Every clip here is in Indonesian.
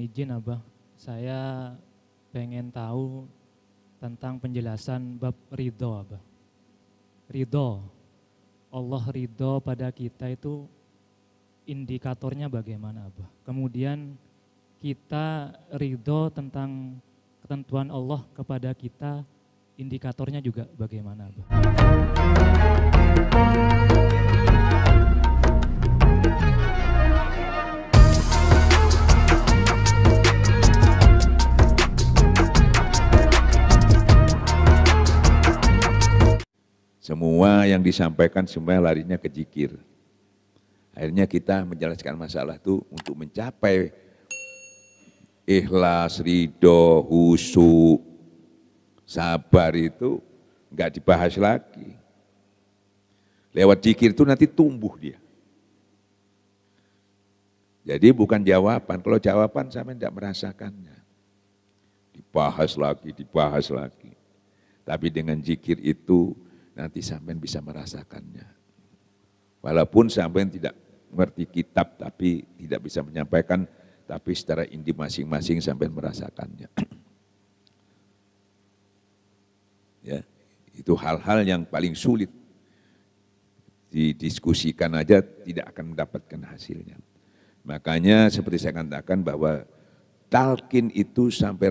izin Abah, saya pengen tahu tentang penjelasan bab ridho Abah. Ridho, Allah ridho pada kita itu indikatornya bagaimana Abah? Kemudian kita ridho tentang ketentuan Allah kepada kita, indikatornya juga bagaimana Abah? semua yang disampaikan semua larinya ke jikir. Akhirnya kita menjelaskan masalah itu untuk mencapai ikhlas, ridho, husu, sabar itu nggak dibahas lagi. Lewat jikir itu nanti tumbuh dia. Jadi bukan jawaban, kalau jawaban sampai tidak merasakannya. Dibahas lagi, dibahas lagi. Tapi dengan jikir itu nanti sampean bisa merasakannya. Walaupun sampean tidak mengerti kitab tapi tidak bisa menyampaikan, tapi secara inti masing-masing sampean merasakannya. ya, itu hal-hal yang paling sulit didiskusikan aja tidak akan mendapatkan hasilnya. Makanya seperti saya katakan bahwa talkin itu sampai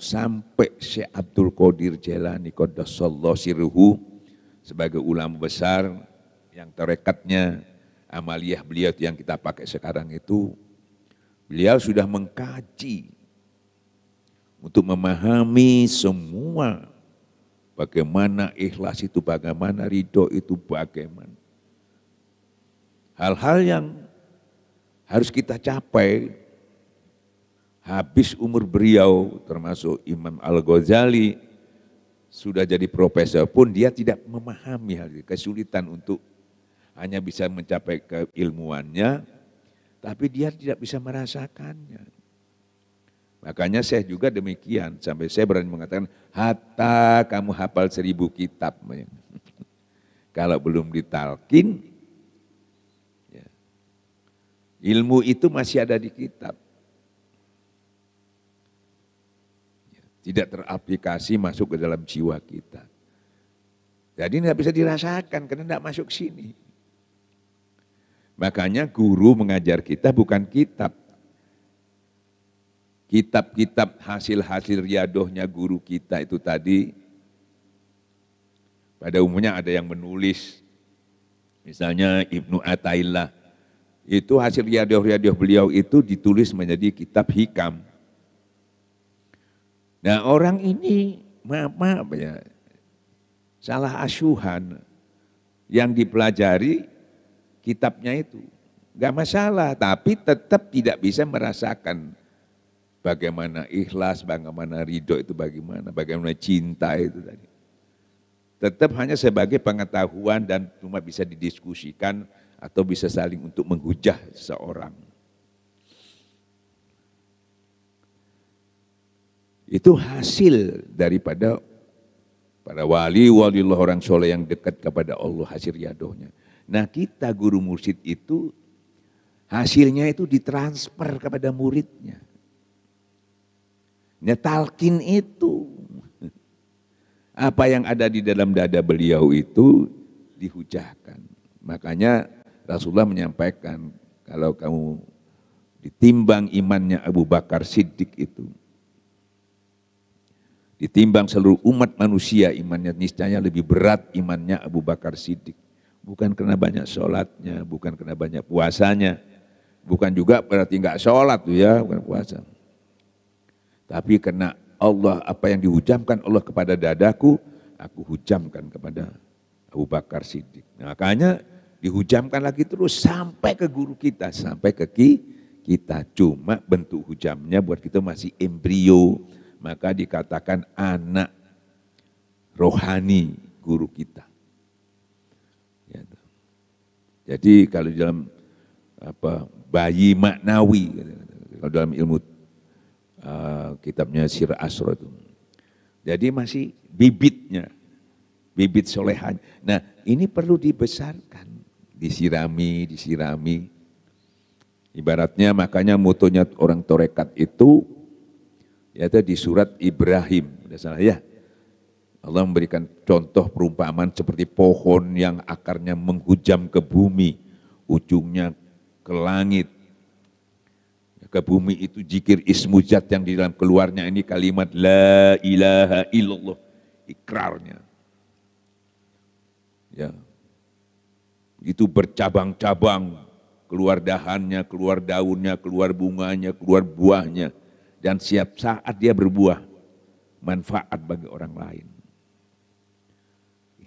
sampai Syekh Abdul Qadir Jailani qaddasallahu sirruhu sebagai ulama besar yang terekatnya amaliyah beliau yang kita pakai sekarang itu, beliau sudah mengkaji untuk memahami semua bagaimana ikhlas itu, bagaimana ridho itu, bagaimana. Hal-hal yang harus kita capai habis umur beliau termasuk Imam Al-Ghazali sudah jadi profesor pun dia tidak memahami hal itu, kesulitan untuk hanya bisa mencapai keilmuannya, tapi dia tidak bisa merasakannya. Makanya saya juga demikian, sampai saya berani mengatakan, hatta kamu hafal seribu kitab. Kalau belum ditalkin, ya. ilmu itu masih ada di kitab. tidak teraplikasi masuk ke dalam jiwa kita. Jadi tidak bisa dirasakan karena tidak masuk sini. Makanya guru mengajar kita bukan kitab. Kitab-kitab hasil-hasil riadohnya guru kita itu tadi, pada umumnya ada yang menulis, misalnya Ibnu Ataillah, itu hasil riadoh-riadoh beliau itu ditulis menjadi kitab hikam Nah orang ini maaf, maaf ya, salah asuhan yang dipelajari kitabnya itu. Gak masalah, tapi tetap tidak bisa merasakan bagaimana ikhlas, bagaimana ridho itu bagaimana, bagaimana cinta itu tadi. Tetap hanya sebagai pengetahuan dan cuma bisa didiskusikan atau bisa saling untuk menghujah seseorang. Itu hasil daripada para wali, wali Allah orang soleh yang dekat kepada Allah hasil yadohnya. Nah kita guru mursid itu hasilnya itu ditransfer kepada muridnya. talkin itu. Apa yang ada di dalam dada beliau itu dihujahkan. Makanya Rasulullah menyampaikan kalau kamu ditimbang imannya Abu Bakar Siddiq itu Ditimbang seluruh umat manusia imannya, niscaya lebih berat imannya Abu Bakar Siddiq. Bukan karena banyak sholatnya, bukan karena banyak puasanya. Bukan juga berarti nggak sholat tuh ya, bukan puasa. Tapi karena Allah apa yang dihujamkan Allah kepada dadaku, aku hujamkan kepada Abu Bakar Siddiq. Nah, makanya dihujamkan lagi terus sampai ke guru kita, sampai ke ki, kita. Cuma bentuk hujamnya buat kita masih embrio, maka dikatakan anak rohani guru kita. Ya, Jadi kalau dalam apa bayi maknawi gitu. kalau dalam ilmu uh, kitabnya Sir Asro itu. Jadi masih bibitnya, bibit solehan. Nah ini perlu dibesarkan, disirami, disirami. Ibaratnya makanya mutunya orang torekat itu yaitu di surat Ibrahim. Tidak salah ya. Allah memberikan contoh perumpamaan seperti pohon yang akarnya menghujam ke bumi, ujungnya ke langit. Ke bumi itu jikir ismujat yang di dalam keluarnya ini kalimat la ilaha illallah, ikrarnya. Ya. Itu bercabang-cabang, keluar dahannya, keluar daunnya, keluar bunganya, keluar buahnya dan siap saat dia berbuah manfaat bagi orang lain.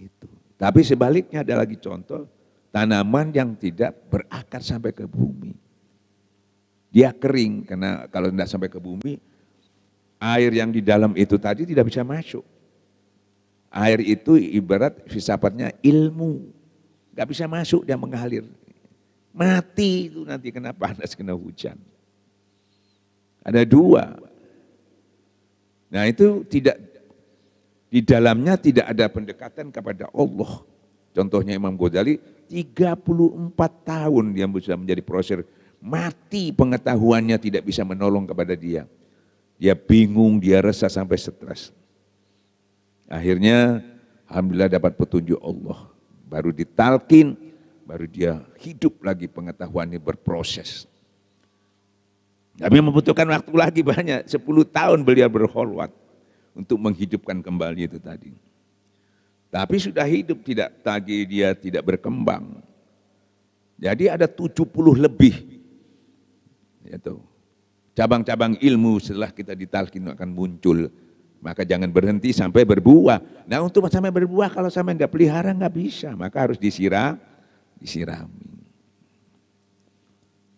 Itu. Tapi sebaliknya ada lagi contoh tanaman yang tidak berakar sampai ke bumi. Dia kering karena kalau tidak sampai ke bumi air yang di dalam itu tadi tidak bisa masuk. Air itu ibarat filsafatnya ilmu. Gak bisa masuk dia mengalir. Mati itu nanti kena panas, kena hujan. Ada dua. Nah itu tidak, di dalamnya tidak ada pendekatan kepada Allah. Contohnya Imam Ghazali, 34 tahun dia sudah menjadi prosir, mati pengetahuannya tidak bisa menolong kepada dia. Dia bingung, dia resah sampai stres. Akhirnya Alhamdulillah dapat petunjuk Allah. Baru ditalkin, baru dia hidup lagi pengetahuannya berproses. Tapi membutuhkan waktu lagi banyak. 10 tahun beliau berholwat untuk menghidupkan kembali itu tadi. Tapi sudah hidup tidak tadi dia tidak berkembang. Jadi ada 70 lebih yaitu cabang-cabang ilmu setelah kita ditalkin akan muncul. Maka jangan berhenti sampai berbuah. Nah untuk sampai berbuah kalau sampai nggak pelihara nggak bisa. Maka harus disiram, disirami.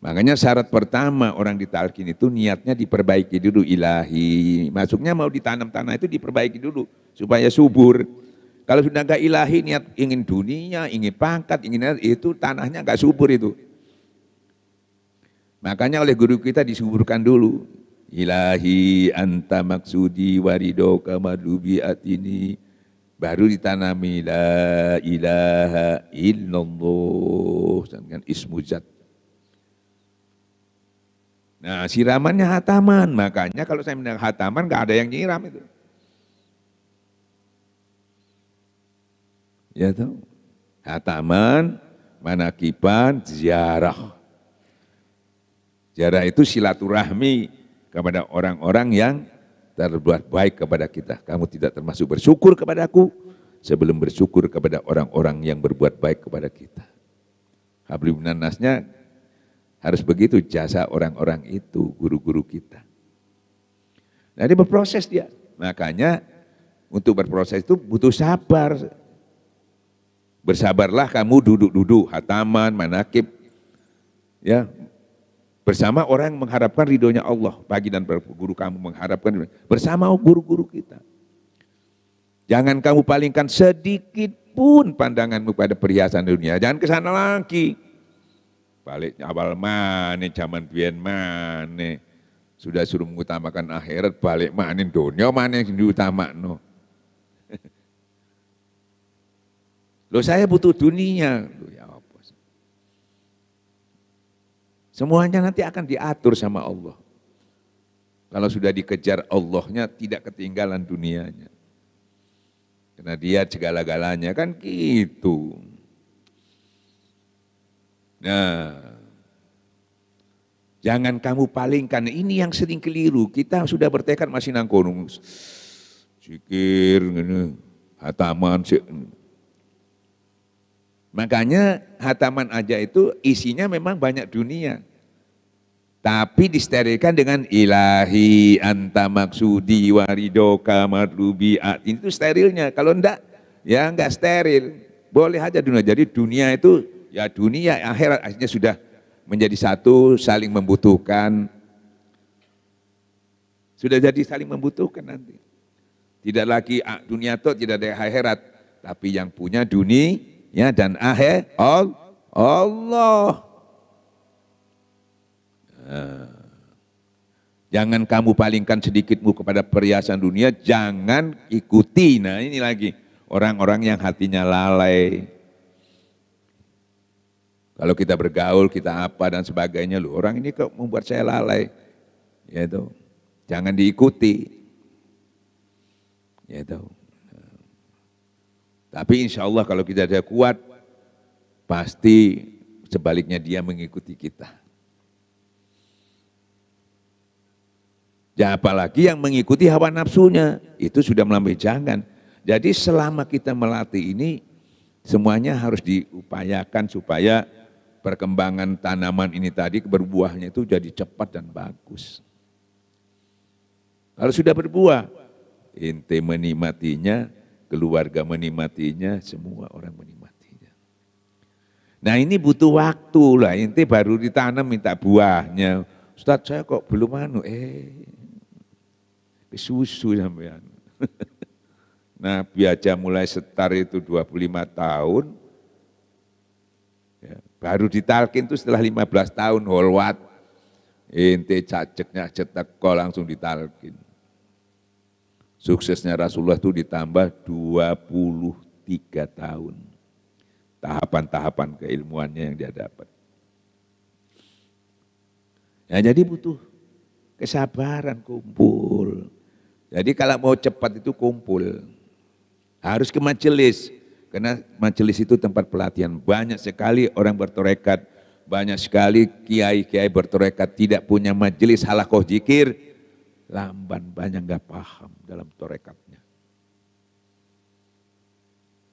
Makanya syarat pertama orang ditalkin itu niatnya diperbaiki dulu ilahi. Masuknya mau ditanam tanah itu diperbaiki dulu supaya subur. Kalau sudah enggak ilahi niat ingin dunia, ingin pangkat, ingin itu tanahnya enggak subur itu. Makanya oleh guru kita disuburkan dulu. Ilahi anta maksudi warido kamadubi atini. Baru ditanami la ilaha illallah. Ismu zat Nah siramannya hataman, makanya kalau saya bilang hataman nggak ada yang nyiram itu. Ya tahu. Hataman, manakiban, ziarah. Ziarah itu silaturahmi kepada orang-orang yang terbuat baik kepada kita. Kamu tidak termasuk bersyukur kepada aku sebelum bersyukur kepada orang-orang yang berbuat baik kepada kita. Habib Nanasnya harus begitu jasa orang-orang itu, guru-guru kita. Nah dia berproses dia. Makanya untuk berproses itu butuh sabar. Bersabarlah kamu duduk-duduk, hataman, manakib. Ya, bersama orang mengharapkan ridhonya Allah. Pagi dan guru kamu mengharapkan bersama guru-guru kita. Jangan kamu palingkan sedikit pun pandanganmu pada perhiasan dunia. Jangan ke sana lagi balik awal mana zaman biyen mana sudah suruh mengutamakan akhirat balik mana dunia mana yang diutamakan lo saya butuh dunia lo ya apa semuanya nanti akan diatur sama Allah kalau sudah dikejar Allahnya tidak ketinggalan dunianya karena dia segala-galanya kan gitu Nah, jangan kamu palingkan. Ini yang sering keliru. Kita sudah bertekad masih nangkung, Cikir, ini, hataman. Cik. Makanya hataman aja itu isinya memang banyak dunia. Tapi disterilkan dengan ilahi anta maksudi waridoka marlubi itu sterilnya. Kalau enggak, ya enggak steril. Boleh aja dunia. Jadi dunia itu ya dunia akhirat akhirnya sudah menjadi satu saling membutuhkan sudah jadi saling membutuhkan nanti tidak lagi ah, dunia itu tidak ada akhirat tapi yang punya dunia ya dan akhir Allah eh, Jangan kamu palingkan sedikitmu kepada perhiasan dunia, jangan ikuti. Nah ini lagi, orang-orang yang hatinya lalai. Kalau kita bergaul, kita apa dan sebagainya, lu orang ini kok membuat saya lalai. Ya itu. Jangan diikuti. Ya itu. Tapi insya Allah kalau kita ada kuat, pasti sebaliknya dia mengikuti kita. Ya apalagi yang mengikuti hawa nafsunya, itu sudah melampaui jangan. Jadi selama kita melatih ini, semuanya harus diupayakan supaya perkembangan tanaman ini tadi berbuahnya itu jadi cepat dan bagus. Kalau sudah berbuah, inti menikmatinya, keluarga menikmatinya, semua orang menikmatinya. Nah ini butuh waktu lah, inti baru ditanam minta buahnya. Ustaz saya kok belum anu, eh susu sampean. Nah aja mulai setar itu 25 tahun, Baru ditalkin itu setelah 15 tahun, holwat. Inti caceknya cetak kok langsung ditalkin. Suksesnya Rasulullah itu ditambah 23 tahun. Tahapan-tahapan keilmuannya yang dia dapat. Ya, jadi butuh kesabaran kumpul. Jadi kalau mau cepat itu kumpul. Harus ke majelis. Karena majelis itu tempat pelatihan. Banyak sekali orang bertorekat, banyak sekali kiai-kiai bertorekat tidak punya majelis halakoh jikir, lamban banyak nggak paham dalam torekatnya.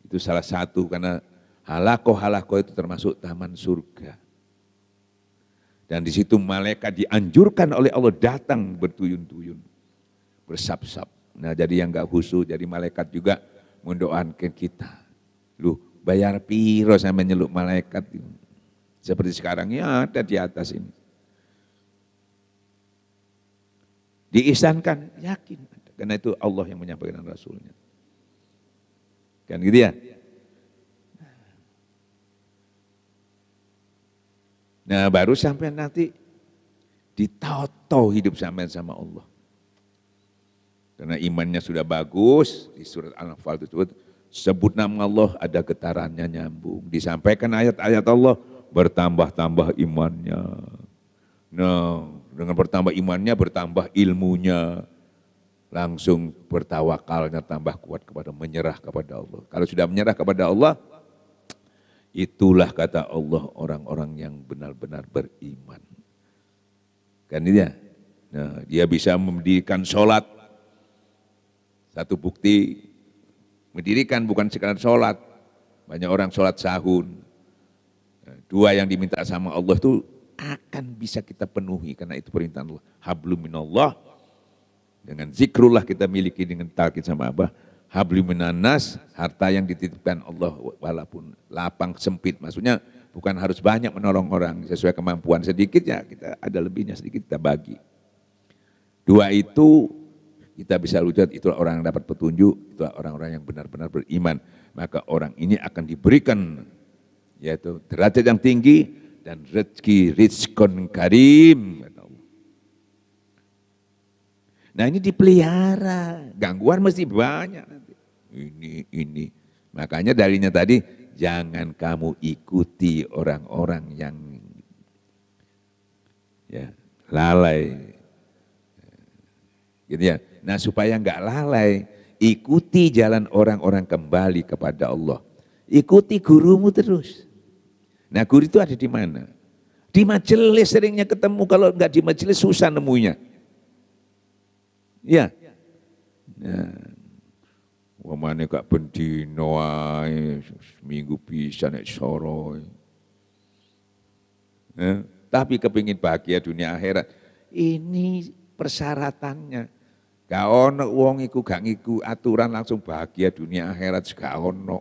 Itu salah satu karena halakoh-halakoh itu termasuk taman surga. Dan di situ malaikat dianjurkan oleh Allah datang bertuyun-tuyun, bersap-sap. Nah jadi yang nggak khusus, jadi malaikat juga mendoakan kita Loh, bayar piro saya nyeluk malaikat. Seperti sekarang ya ada di atas ini. Diisankan, yakin. Karena itu Allah yang menyampaikan Rasulnya. Kan gitu ya? Nah baru sampai nanti ditoto hidup sampai sama Allah. Karena imannya sudah bagus, di surat Al-Anfal tersebut, Sebut nama Allah ada getarannya nyambung. Disampaikan ayat-ayat Allah bertambah-tambah imannya. Nah, dengan bertambah imannya bertambah ilmunya. Langsung bertawakalnya tambah kuat kepada menyerah kepada Allah. Kalau sudah menyerah kepada Allah, itulah kata Allah orang-orang yang benar-benar beriman. Kan dia? Nah, dia bisa mendirikan sholat. Satu bukti Mendirikan bukan sekadar sholat. Banyak orang sholat sahun. Ya, dua yang diminta sama Allah itu akan bisa kita penuhi karena itu perintah Allah. Hablu minallah dengan zikrullah kita miliki dengan takit sama Abah. habluminanas minanas harta yang dititipkan Allah walaupun lapang sempit. Maksudnya bukan harus banyak menolong orang sesuai kemampuan sedikit ya kita ada lebihnya sedikit kita bagi. Dua itu kita bisa lihat itulah orang yang dapat petunjuk, itulah orang-orang yang benar-benar beriman. Maka orang ini akan diberikan yaitu derajat yang tinggi dan rezeki rizkon karim. Nah ini dipelihara, gangguan mesti banyak nanti. Ini, ini. Makanya darinya tadi, jangan kamu ikuti orang-orang yang ya, lalai Gitu ya. Nah supaya nggak lalai, ikuti jalan orang-orang kembali kepada Allah. Ikuti gurumu terus. Nah guru itu ada di mana? Di majelis seringnya ketemu, kalau nggak di majelis susah nemunya. Ya. Nah. Wah mana kak pendino minggu bisa naik soro. Eh, tapi kepingin bahagia dunia akhirat. Ini persyaratannya. Gak ono uang iku gak ngiku aturan langsung bahagia dunia akhirat gak ono.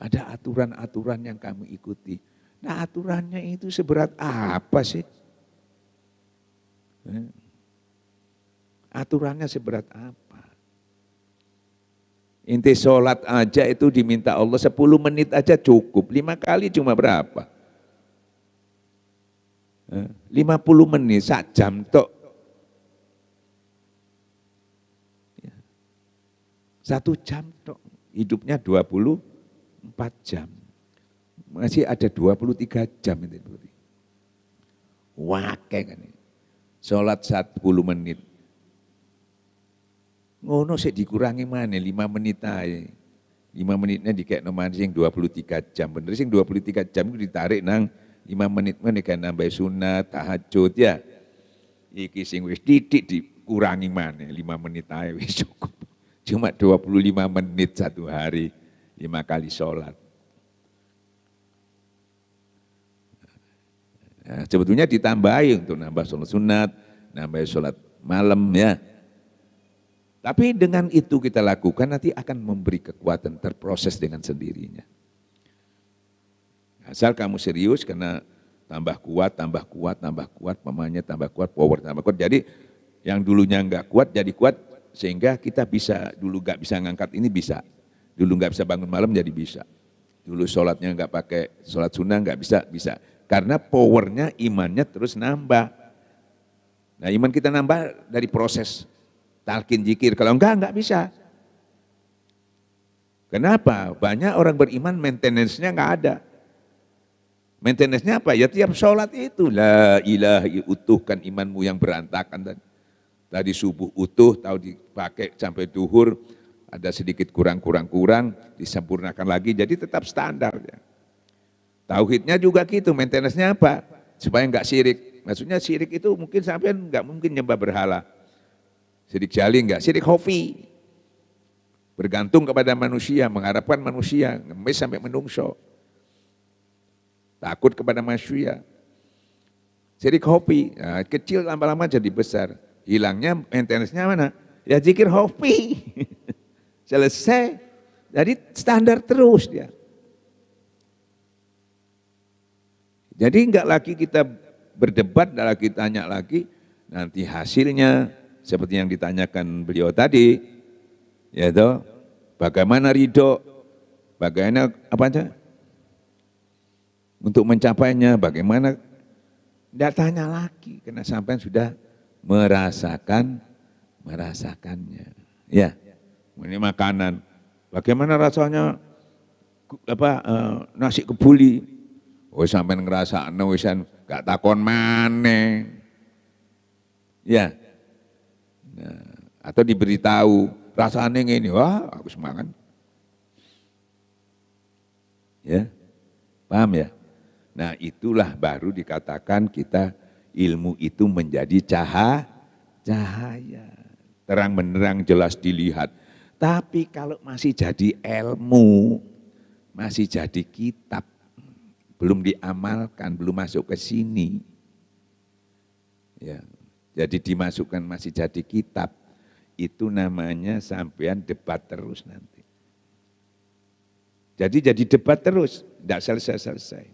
Ada aturan-aturan yang kami ikuti. Nah aturannya itu seberat apa sih? Eh? Aturannya seberat apa? Inti sholat aja itu diminta Allah 10 menit aja cukup. Lima kali cuma berapa? 50 eh? menit, sak jam tok Satu jam dok. Hidupnya 24 jam. Masih ada 23 jam itu. Wake kan. Sholat 10 menit. Ngono sih dikurangi mana 5 menit aja. 5 menitnya dikek nomor sing 23 jam. Bener sing 23 jam itu ditarik nang 5 menit mana kan nambah sunat, tahajud ya. Iki sing wis didik dikurangi mana 5 menit aja wis cukup. Cuma 25 menit satu hari, lima kali sholat. Nah, sebetulnya ditambahi untuk nambah sholat sunat, nambah sholat malam ya. Tapi dengan itu kita lakukan nanti akan memberi kekuatan terproses dengan sendirinya. Asal kamu serius karena tambah kuat, tambah kuat, tambah kuat, mamanya tambah kuat, power tambah kuat. Jadi yang dulunya nggak kuat jadi kuat sehingga kita bisa, dulu nggak bisa ngangkat ini bisa. Dulu nggak bisa bangun malam jadi bisa. Dulu sholatnya nggak pakai sholat sunnah nggak bisa, bisa. Karena powernya imannya terus nambah. Nah iman kita nambah dari proses talkin jikir. Kalau enggak, enggak bisa. Kenapa? Banyak orang beriman maintenance-nya enggak ada. Maintenance-nya apa? Ya tiap sholat itu. La ilahi utuhkan imanmu yang berantakan. Tadi. Tadi subuh utuh, tahu dipakai sampai duhur, ada sedikit kurang-kurang-kurang, disempurnakan lagi, jadi tetap standar. Ya. Tauhidnya juga gitu, maintenance-nya apa? Supaya nggak sirik. Maksudnya sirik itu mungkin sampai nggak mungkin nyembah berhala. Sirik jali nggak, sirik hofi. Bergantung kepada manusia, mengharapkan manusia, ngemis sampai menungso. Takut kepada manusia, sirik hofi nah, kecil lama-lama jadi besar. Hilangnya maintenance-nya mana? Ya zikir hobi Selesai. Jadi standar terus dia. Jadi enggak lagi kita berdebat, enggak lagi tanya lagi, nanti hasilnya seperti yang ditanyakan beliau tadi, yaitu bagaimana ridho, bagaimana apa aja untuk mencapainya, bagaimana enggak tanya lagi, karena sampai sudah merasakan merasakannya. Ya, ini makanan. Bagaimana rasanya apa eh, nasi kebuli? Oh sampai ngerasa nuisan gak takon mana? Ya, nah, atau diberitahu rasanya ini wah aku semangat. Ya, paham ya? Nah itulah baru dikatakan kita ilmu itu menjadi cahaya, cahaya. Terang menerang jelas dilihat. Tapi kalau masih jadi ilmu, masih jadi kitab, belum diamalkan, belum masuk ke sini. Ya. Jadi dimasukkan masih jadi kitab, itu namanya sampean debat terus nanti. Jadi jadi debat terus, tidak selesai-selesai.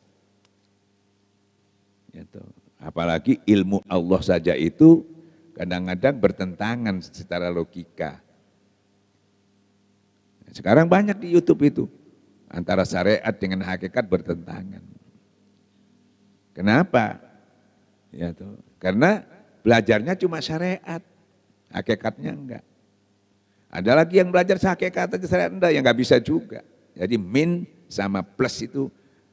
Ya toh. Apalagi ilmu Allah saja itu kadang-kadang bertentangan secara logika. Sekarang banyak di YouTube itu. Antara syariat dengan hakikat bertentangan. Kenapa? Ya tuh. Karena belajarnya cuma syariat, hakikatnya enggak. Ada lagi yang belajar hakikat syariat enggak, yang enggak bisa juga. Jadi min sama plus itu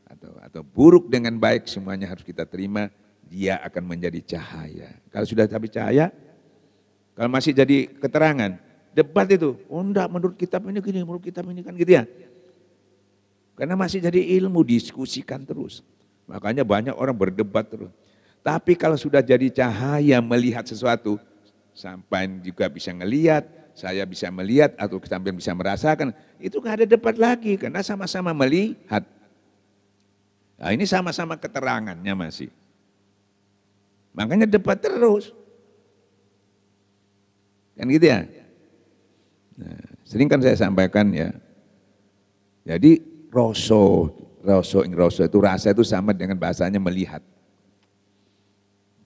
atau atau buruk dengan baik semuanya harus kita terima dia akan menjadi cahaya. Kalau sudah tapi cahaya, kalau masih jadi keterangan, debat itu, oh enggak menurut kitab ini gini, menurut kitab ini kan gitu ya. Karena masih jadi ilmu, diskusikan terus. Makanya banyak orang berdebat terus. Tapi kalau sudah jadi cahaya melihat sesuatu, sampai juga bisa ngeliat, saya bisa melihat atau sampai bisa merasakan, itu nggak ada debat lagi karena sama-sama melihat. Nah ini sama-sama keterangannya masih. Makanya debat terus. Kan gitu ya? Nah, sering kan saya sampaikan ya. Jadi rasa, rasa ing rasa itu rasa itu sama dengan bahasanya melihat.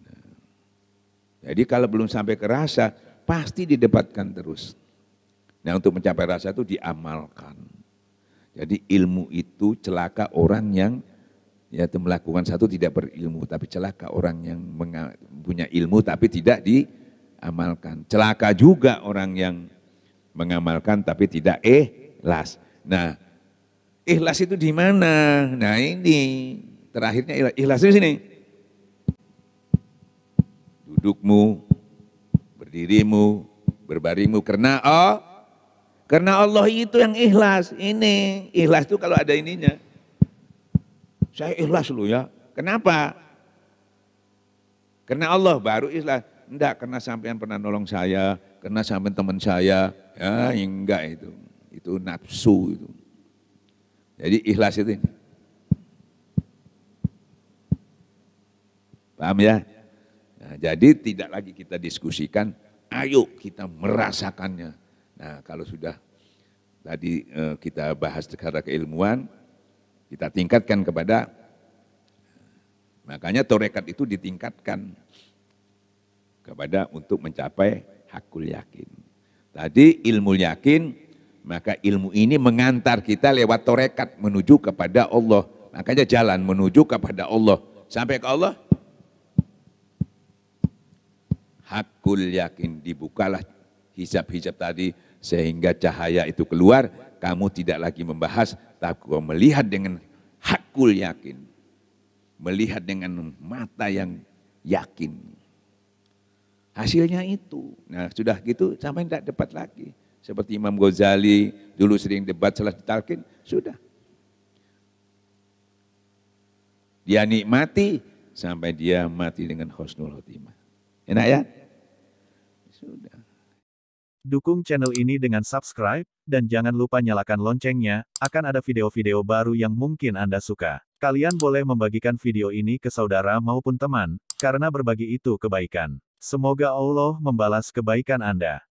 Nah, jadi kalau belum sampai ke rasa, pasti didebatkan terus. Nah untuk mencapai rasa itu diamalkan. Jadi ilmu itu celaka orang yang yaitu melakukan satu tidak berilmu tapi celaka orang yang punya ilmu tapi tidak diamalkan. Celaka juga orang yang mengamalkan tapi tidak ikhlas. Nah, ikhlas itu di mana? Nah, ini terakhirnya ikhlas, ikhlas di sini. Dudukmu, berdirimu, berbaringmu karena oh karena Allah itu yang ikhlas. Ini ikhlas itu kalau ada ininya saya ikhlas lu ya. Kenapa? Karena Allah baru ikhlas. Enggak, karena sampean pernah nolong saya, karena sampean teman saya. Ya, enggak itu. Itu nafsu itu. Jadi ikhlas itu. Paham ya? Nah, jadi tidak lagi kita diskusikan, ayo kita merasakannya. Nah, kalau sudah tadi eh, kita bahas secara keilmuan, kita tingkatkan kepada, makanya torekat itu ditingkatkan kepada untuk mencapai hakul yakin. Tadi ilmu yakin, maka ilmu ini mengantar kita lewat torekat menuju kepada Allah. Makanya jalan menuju kepada Allah. Sampai ke Allah, hakul yakin dibukalah hijab-hijab tadi sehingga cahaya itu keluar, kamu tidak lagi membahas, tapi kau melihat dengan hakul yakin. Melihat dengan mata yang yakin. Hasilnya itu. Nah sudah gitu sampai tidak debat lagi. Seperti Imam Ghazali dulu sering debat setelah ditalkin, sudah. Dia nikmati sampai dia mati dengan khusnul khotimah. Enak ya? Sudah. Dukung channel ini dengan subscribe, dan jangan lupa nyalakan loncengnya, akan ada video-video baru yang mungkin Anda suka. Kalian boleh membagikan video ini ke saudara maupun teman, karena berbagi itu kebaikan. Semoga Allah membalas kebaikan Anda.